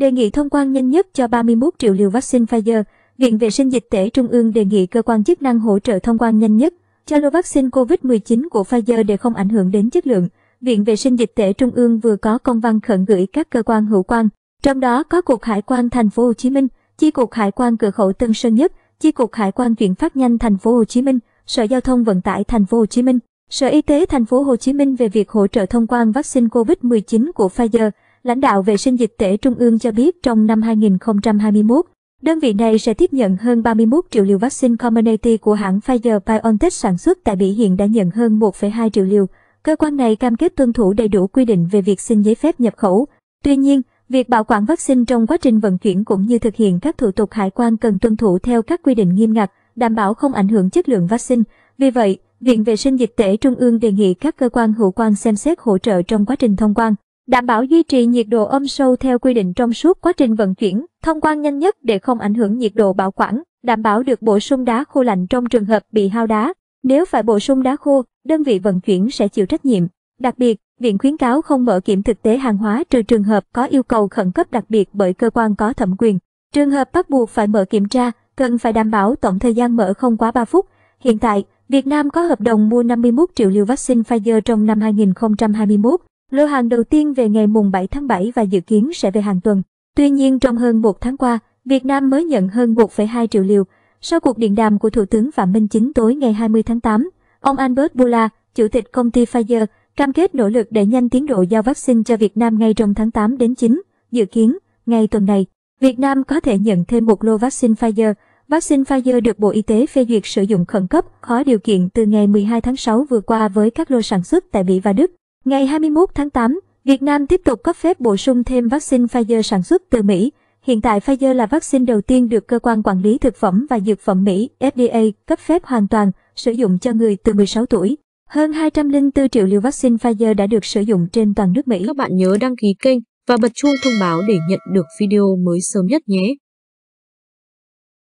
đề nghị thông quan nhanh nhất cho 31 triệu liều vaccine Pfizer. Viện Vệ sinh Dịch tễ Trung ương đề nghị cơ quan chức năng hỗ trợ thông quan nhanh nhất cho lô vaccine COVID-19 của Pfizer để không ảnh hưởng đến chất lượng. Viện Vệ sinh Dịch tễ Trung ương vừa có công văn khẩn gửi các cơ quan hữu quan, trong đó có Cục Hải quan Thành phố Hồ Chí Minh, Chi cục Hải quan cửa khẩu Tân Sơn Nhất, Chi cục Hải quan chuyển phát nhanh Thành phố Hồ Chí Minh, Sở Giao thông Vận tải Thành phố Hồ Chí Minh, Sở Y tế Thành phố Hồ Chí Minh về việc hỗ trợ thông quan vaccine COVID-19 của Pfizer lãnh đạo vệ sinh dịch tễ Trung ương cho biết trong năm 2021, đơn vị này sẽ tiếp nhận hơn 31 triệu liều vaccine Comirnaty của hãng Pfizer-BioNTech sản xuất tại Bỉ hiện đã nhận hơn 1,2 triệu liều. Cơ quan này cam kết tuân thủ đầy đủ quy định về việc xin giấy phép nhập khẩu. Tuy nhiên, việc bảo quản vaccine trong quá trình vận chuyển cũng như thực hiện các thủ tục hải quan cần tuân thủ theo các quy định nghiêm ngặt, đảm bảo không ảnh hưởng chất lượng vaccine. Vì vậy, Viện Vệ sinh Dịch tễ Trung ương đề nghị các cơ quan hữu quan xem xét hỗ trợ trong quá trình thông quan đảm bảo duy trì nhiệt độ âm sâu theo quy định trong suốt quá trình vận chuyển, thông quan nhanh nhất để không ảnh hưởng nhiệt độ bảo quản, đảm bảo được bổ sung đá khô lạnh trong trường hợp bị hao đá. Nếu phải bổ sung đá khô, đơn vị vận chuyển sẽ chịu trách nhiệm. Đặc biệt, Viện khuyến cáo không mở kiểm thực tế hàng hóa trừ trường hợp có yêu cầu khẩn cấp đặc biệt bởi cơ quan có thẩm quyền. Trường hợp bắt buộc phải mở kiểm tra, cần phải đảm bảo tổng thời gian mở không quá 3 phút. Hiện tại, Việt Nam có hợp đồng mua 51 triệu liều vaccine Pfizer trong năm 2021. Lô hàng đầu tiên về ngày mùng 7 tháng 7 và dự kiến sẽ về hàng tuần. Tuy nhiên trong hơn một tháng qua, Việt Nam mới nhận hơn 1,2 triệu liều. Sau cuộc điện đàm của Thủ tướng Phạm Minh Chính tối ngày 20 tháng 8, ông Albert Bula, Chủ tịch công ty Pfizer, cam kết nỗ lực để nhanh tiến độ giao vaccine cho Việt Nam ngay trong tháng 8 đến 9. Dự kiến, ngay tuần này, Việt Nam có thể nhận thêm một lô vaccine Pfizer. Vaccine Pfizer được Bộ Y tế phê duyệt sử dụng khẩn cấp, khó điều kiện từ ngày 12 tháng 6 vừa qua với các lô sản xuất tại Mỹ và Đức. Ngày 21 tháng 8, Việt Nam tiếp tục cấp phép bổ sung thêm vaccine Pfizer sản xuất từ Mỹ. Hiện tại Pfizer là vaccine đầu tiên được Cơ quan Quản lý Thực phẩm và Dược phẩm Mỹ FDA cấp phép hoàn toàn sử dụng cho người từ 16 tuổi. Hơn 204 triệu liều vaccine Pfizer đã được sử dụng trên toàn nước Mỹ. Các bạn nhớ đăng ký kênh và bật chuông thông báo để nhận được video mới sớm nhất nhé.